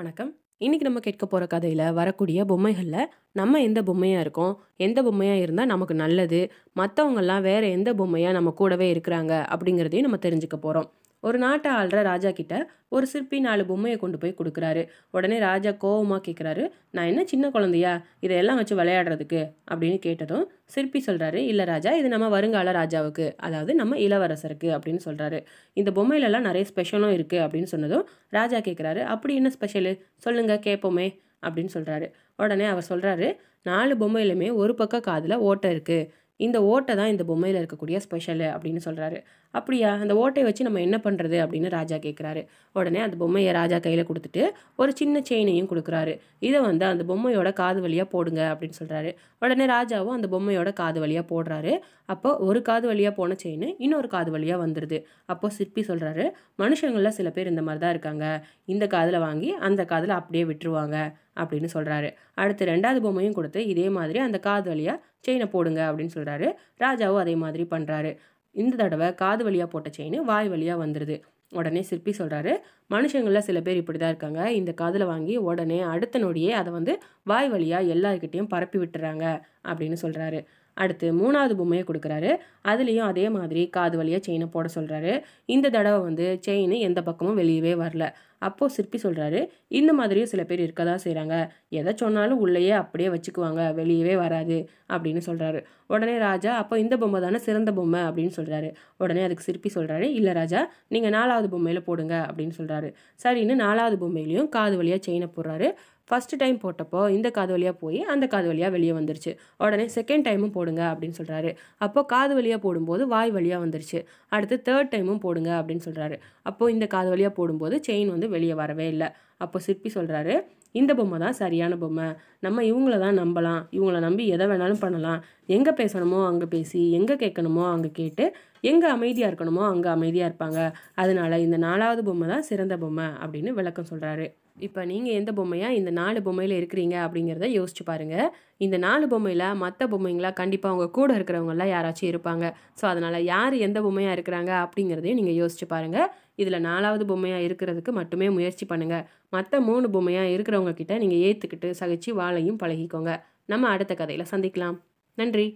வணக்கம் இன்றைக்கி நம்ம கேட்க போகிற கதையில் வரக்கூடிய பொம்மைகளில் நம்ம எந்த பொம்மையாக இருக்கோம் எந்த பொம்மையாக இருந்தால் நமக்கு நல்லது மற்றவங்கெல்லாம் வேறு எந்த பொம்மையாக நம்ம கூடவே இருக்கிறாங்க அப்படிங்கிறதையும் நம்ம தெரிஞ்சுக்க போகிறோம் ஒரு நாட்டை ஆள்ற ராஜா கிட்ட ஒரு சிற்பி நாலு பொம்மையை கொண்டு போய் கொடுக்குறாரு உடனே ராஜா கோவமாக கேட்குறாரு நான் என்ன சின்ன குழந்தையா இதையெல்லாம் வச்சு விளையாடுறதுக்கு அப்படின்னு கேட்டதும் சிற்பி சொல்கிறாரு இல்லை ராஜா இது நம்ம வருங்கால ராஜாவுக்கு அதாவது நம்ம இளவரசருக்கு அப்படின்னு சொல்கிறாரு இந்த பொம்மையிலலாம் நிறைய ஸ்பெஷலும் இருக்குது அப்படின்னு சொன்னதும் ராஜா கேட்குறாரு அப்படி என்ன ஸ்பெஷலு சொல்லுங்கள் கேட்போமே அப்படின்னு சொல்கிறாரு உடனே அவர் சொல்கிறாரு நாலு பொம்மையிலுமே ஒரு பக்கம் காதில் ஓட்டை இருக்குது இந்த ஓட்டை தான் இந்த பொம்மையில் இருக்கக்கூடிய ஸ்பெஷலு அப்படின்னு சொல்கிறாரு அப்படியா அந்த ஓட்டையை வச்சு நம்ம என்ன பண்ணுறது அப்படின்னு ராஜா கேட்குறாரு உடனே அந்த பொம்மையை ராஜா கையில் கொடுத்துட்டு ஒரு சின்ன செயினையும் கொடுக்குறாரு இதை வந்து அந்த பொம்மையோட காது வழியாக போடுங்க அப்படின்னு சொல்கிறாரு உடனே ராஜாவும் அந்த பொம்மையோட காது வழியாக போடுறாரு அப்போ ஒரு காது வழியாக போன செயின் இன்னொரு காது வழியாக வந்துடுது அப்போ சிற்பி சொல்கிறாரு மனுஷங்களில் சில பேர் இந்த மாதிரி தான் இருக்காங்க இந்த காதில் வாங்கி அந்த காதில் அப்படியே விட்டுருவாங்க அப்படின்னு சொல்கிறாரு அடுத்து ரெண்டாவது பொம்மையும் கொடுத்து இதே மாதிரி அந்த காது வழியாக செயினை போடுங்க அப்படின்னு சொல்கிறாரு ராஜாவும் அதே மாதிரி பண்ணுறாரு இந்த தடவை காது வழியாக போட்ட செயின்னு வாய் வழியாக வந்துடுது உடனே சிற்பி சொல்கிறாரு மனுஷங்களில் சில பேர் இப்படி தான் இருக்காங்க இந்த காதில் வாங்கி உடனே அடுத்த நொடியே அதை வந்து வாய் வழியாக எல்லாருக்கிட்டேயும் பரப்பி விட்டுறாங்க அப்படின்னு சொல்கிறாரு அடுத்து மூணாவது பொம்மையை கொடுக்குறாரு அதுலேயும் அதே மாதிரி காது வழியாக செயினை போட சொல்கிறாரு இந்த தடவை வந்து செயின் எந்த பக்கமும் வெளியவே வரல அப்போது சிற்பி சொல்கிறாரு இந்த மாதிரியும் சில பேர் இருக்க தான் செய்கிறாங்க எதை சொன்னாலும் உள்ளேயே அப்படியே வச்சுக்குவாங்க வெளியவே வராது அப்படின்னு சொல்கிறாரு உடனே ராஜா அப்போ இந்த பொம்மை தானே சிறந்த பொம்மை அப்படின்னு சொல்கிறாரு உடனே அதுக்கு சிற்பி சொல்கிறாரு இல்லை ராஜா நீங்கள் நாலாவது பொம்மையில் போடுங்க அப்படின்னு சொல்கிறாரு சரின்னு நாலாவது பொம்மையிலையும் காது வழியாக செயினை போடுறாரு ஃபஸ்ட்டு டைம் போட்டப்போ இந்த காது வழியாக போய் அந்த காது வழியாக வெளியே வந்துருச்சு உடனே செகண்ட் டைமும் போடுங்க அப்படின்னு சொல்கிறாரு அப்போது காது வழியாக போடும்போது வாய் வழியாக வந்துருச்சு அடுத்து தேர்ட் டைமும் போடுங்க அப்படின்னு சொல்கிறாரு அப்போது இந்த காது வழியாக போடும்போது செயின் வந்து வெளியே வரவே இல்லை அப்போ சிற்பி சொல்கிறாரு இந்த பொம்மை தான் சரியான பொம்மை நம்ம இவங்கள தான் நம்பலாம் இவங்கள நம்பி எதை வேணாலும் பண்ணலாம் எங்கே பேசணுமோ அங்கே பேசி எங்கே கேட்கணுமோ அங்கே கேட்டு எங்கே அமைதியாக இருக்கணுமோ அங்கே அமைதியாக இருப்பாங்க அதனால் இந்த நாலாவது பொம்மை தான் சிறந்த பொம்மை அப்படின்னு விளக்கம் சொல்கிறாரு இப்போ நீங்கள் எந்த பொம்மையாக இந்த நாலு பொம்மையில் இருக்கிறீங்க அப்படிங்கிறத யோசிச்சு பாருங்கள் இந்த நாலு பொம்மையில் மற்ற பொம்மைங்களா கண்டிப்பாக அவங்க கூட இருக்கிறவங்களாம் யாராச்சும் இருப்பாங்க ஸோ அதனால் யார் எந்த பொம்மையாக இருக்கிறாங்க அப்படிங்கிறதையும் நீங்கள் யோசிச்சு பாருங்கள் இதில் நாலாவது பொம்மையாக இருக்கிறதுக்கு மட்டுமே முயற்சி பண்ணுங்கள் மற்ற மூணு பொம்மையாக இருக்கிறவங்க கிட்ட நீங்கள் ஏற்றுக்கிட்டு சகிச்சு வாழையும் பழகிக்கோங்க நம்ம அடுத்த கதையில் சந்திக்கலாம் நன்றி